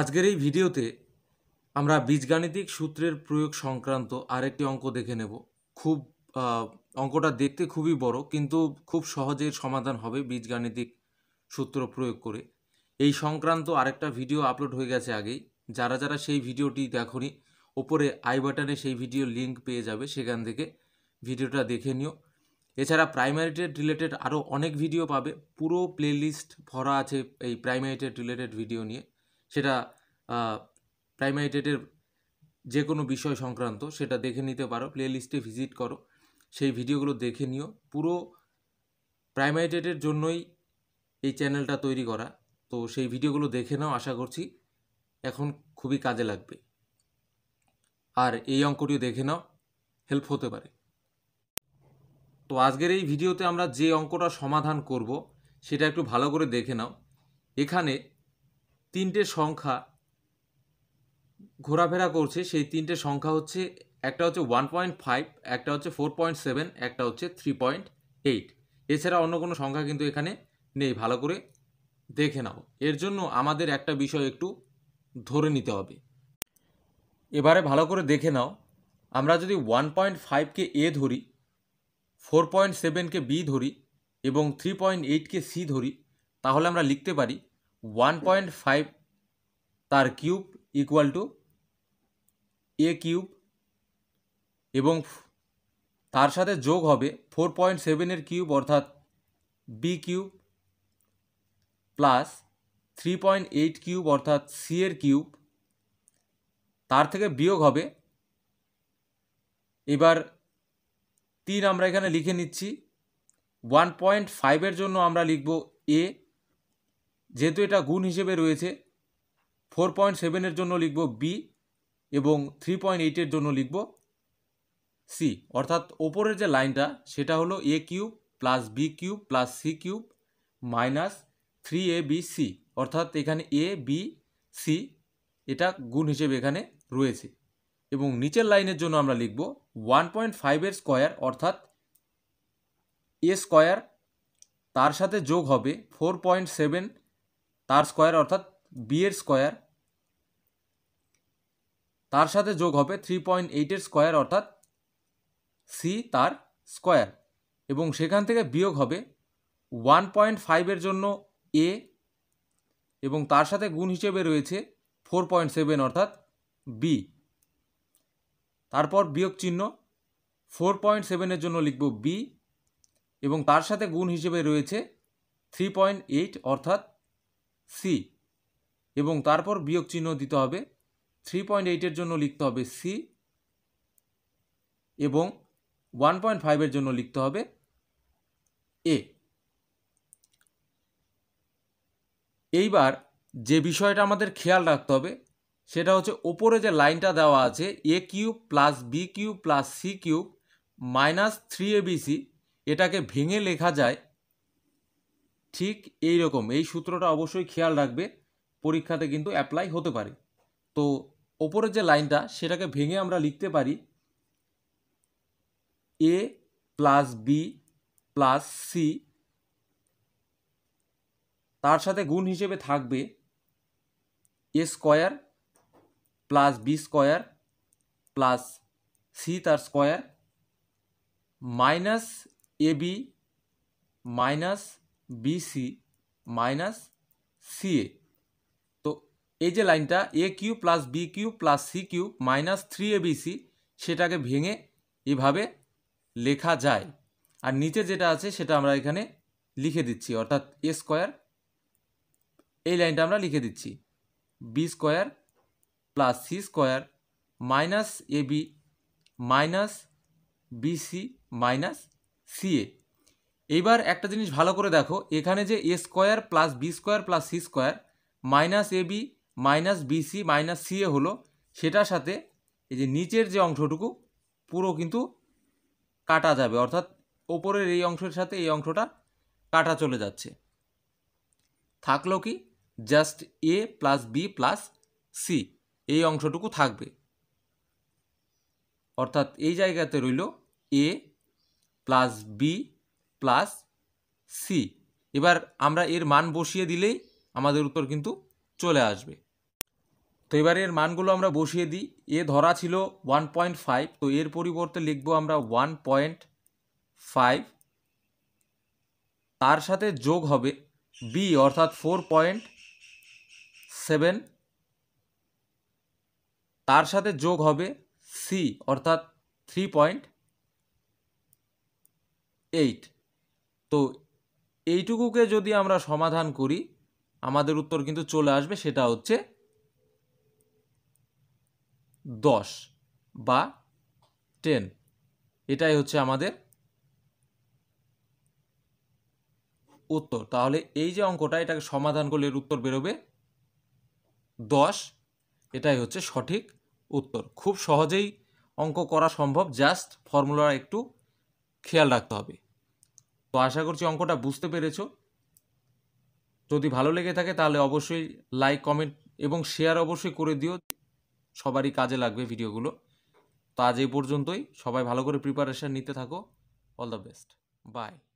আজকের এই ভিডিওতে আমরা বীজগাণিতিক সূত্রের প্রয়োগ সংক্রান্ত আরেকটি অঙ্ক দেখে নেব খুব অঙ্কটা দেখতে খুবই বড় কিন্তু খুব সহজে সমাধান হবে বীজগাণিতিক সূত্র প্রয়োগ করে এই সংক্রান্ত আরেকটা ভিডিও আপলোড হয়ে গেছে আগেই যারা যারা সেই ভিডিওটি দেখনি ওপরে আই বাটনে সেই ভিডিও লিঙ্ক পেয়ে যাবে সেখান থেকে ভিডিওটা দেখে নিও এছাড়া প্রাইমারি রিলেটেড আরও অনেক ভিডিও পাবে পুরো প্লেলিস্ট ভরা আছে এই প্রাইমারিটের রিলেটেড ভিডিও নিয়ে সেটা প্রাইমারি টেটের যে কোনো বিষয় সংক্রান্ত সেটা দেখে নিতে পারো প্লে লিস্টে ভিজিট করো সেই ভিডিওগুলো দেখে নিও পুরো প্রাইমারি টেটের জন্যই এই চ্যানেলটা তৈরি করা তো সেই ভিডিওগুলো দেখে নাও আশা করছি এখন খুবই কাজে লাগবে আর এই অঙ্কটিও দেখে নাও হেল্প হতে পারে তো আজকের এই ভিডিওতে আমরা যে অঙ্কটা সমাধান করব সেটা একটু ভালো করে দেখে নাও এখানে তিনটে সংখ্যা ঘোরাফেরা করছে সেই তিনটে সংখ্যা হচ্ছে একটা হচ্ছে ওয়ান পয়েন্ট ফাইভ একটা হচ্ছে ফোর পয়েন্ট সেভেন একটা হচ্ছে থ্রি পয়েন্ট এইট এছাড়া অন্য কোনো সংখ্যা কিন্তু এখানে নেই ভালো করে দেখে নাও এর জন্য আমাদের একটা বিষয় একটু ধরে নিতে হবে এবারে ভালো করে দেখে নাও আমরা যদি ওয়ান পয়েন্ট ফাইভকে এ ধরি ফোর পয়েন্ট সেভেনকে বি ধরি এবং থ্রি পয়েন্ট এইটকে সি ধরি তাহলে আমরা লিখতে পারি ওয়ান পয়েন্ট ফাইভ তার cube equal to A cube এবং তার সাথে যোগ হবে ফোর পয়েন্ট সেভেনের কিউব অর্থাৎ B cube plus three point eight cube অর্থাৎ সি এর কিউব তার থেকে বিয়োগ হবে এবার তিন আমরা এখানে লিখে নিচ্ছি ওয়ান পয়েন্ট ফাইভের জন্য আমরা লিখব এ যেহেতু এটা গুণ হিসেবে রয়েছে ফোর পয়েন্ট সেভেনের জন্য লিখব বি এবং থ্রি পয়েন্ট এইটের জন্য লিখব সি অর্থাৎ ওপরের যে লাইনটা সেটা হলো A cube plus B cube plus C cube minus three A B C অর্থাৎ এখানে এ বি সি এটা গুণ হিসেবে এখানে রয়েছে এবং নিচের লাইনের জন্য আমরা লিখব ওয়ান পয়েন্ট ফাইভের স্কোয়ার অর্থাৎ এ স্কোয়ার তার সাথে যোগ হবে ফোর পয়েন্ট সেভেন তার স্কোয়ার অর্থাৎ বি এর স্কোয়ার তার সাথে যোগ হবে থ্রি পয়েন্ট এইটের স্কোয়ার অর্থাৎ সি তার স্কোয়ার এবং সেখান থেকে বিয়োগ হবে ওয়ান পয়েন্ট ফাইভের জন্য এ এবং তার সাথে গুণ হিসেবে রয়েছে ফোর পয়েন্ট সেভেন অর্থাৎ বি তারপর বিয়োগ চিহ্ন ফোর পয়েন্ট সেভেনের জন্য লিখব বি এবং তার সাথে গুণ হিসেবে রয়েছে থ্রি পয়েন্ট এইট অর্থাৎ সি এবং তারপর বিয়োগ চিহ্ন দিতে হবে থ্রি পয়েন্ট এইটের জন্য লিখতে হবে সি এবং ওয়ান পয়েন্ট ফাইভের জন্য লিখতে হবে এ এইবার যে বিষয়টা আমাদের খেয়াল রাখতে হবে সেটা হচ্ছে ওপরে যে লাইনটা দেওয়া আছে A cube plus B cube plus C cube minus three ABC এটাকে ভেঙে লেখা যায় ঠিক এই রকম এই সূত্রটা অবশ্যই খেয়াল রাখবে পরীক্ষাতে কিন্তু অ্যাপ্লাই হতে পারে তো ওপরের যে লাইনটা সেটাকে ভেঙে আমরা লিখতে পারি A plus B plus C তার সাথে গুণ হিসেবে থাকবে A square plus B square plus C তার square minus A B minus BC minus A তো এই যে লাইনটা A cube plus B cube plus C cube minus three A BC সেটাকে ভেঙে এভাবে লেখা যায় আর নিচে যেটা আছে সেটা আমরা এখানে লিখে দিচ্ছি অর্থাৎ এ স্কোয়ার এই লাইনটা আমরা লিখে দিচ্ছি B square plus C square minus A B minus BC minus CA এবার একটা জিনিস ভালো করে দেখো এখানে যে A square plus B square plus C square minus A B minus BC minus C A হলো সেটার সাথে এই যে নিচের যে অংশটুকু পুরো কিন্তু কাটা যাবে অর্থাৎ ওপরের এই অংশের সাথে এই অংশটা কাটা চলে যাচ্ছে থাকলো কি just A plus B plus C এই অংশটুকু থাকবে অর্থাৎ এই জায়গাতে রইল A plus B plus C এবার আমরা এর মান বসিয়ে দিলেই আমাদের উত্তর কিন্তু চলে আসবে তো এবার এর মানগুলো আমরা বসিয়ে দিই এ ধরা ছিল ওয়ান পয়েন্ট ফাইভ তো এর পরিবর্তে লিখবো আমরা ওয়ান পয়েন্ট ফাইভ তার সাথে যোগ হবে বি অর্থাৎ ফোর পয়েন্ট সেভেন তার সাথে যোগ হবে সি অর্থাৎ থ্রি পয়েন্ট এইট তো এইটুকুকে যদি আমরা সমাধান করি আমাদের উত্তর কিন্তু চলে আসবে সেটা হচ্ছে দশ বা টেন এটাই হচ্ছে আমাদের উত্তর তাহলে এই যে অঙ্কটা এটাকে সমাধান করলে এর উত্তর বেরোবে দশ এটাই হচ্ছে সঠিক উত্তর খুব সহজেই অঙ্ক করা সম্ভব জাস্ট ফর্মুলা একটু খেয়াল রাখতে হবে তো আশা করছি অঙ্কটা বুঝতে পেরেছ যদি ভালো লেগে থাকে তাহলে অবশ্যই লাইক কমেন্ট এবং শেয়ার অবশ্যই করে দিও সবারই কাজে লাগবে ভিডিওগুলো তো আজ এই পর্যন্তই সবাই ভালো করে প্রিপারেশান নিতে থাকো অল দ্য বেস্ট বাই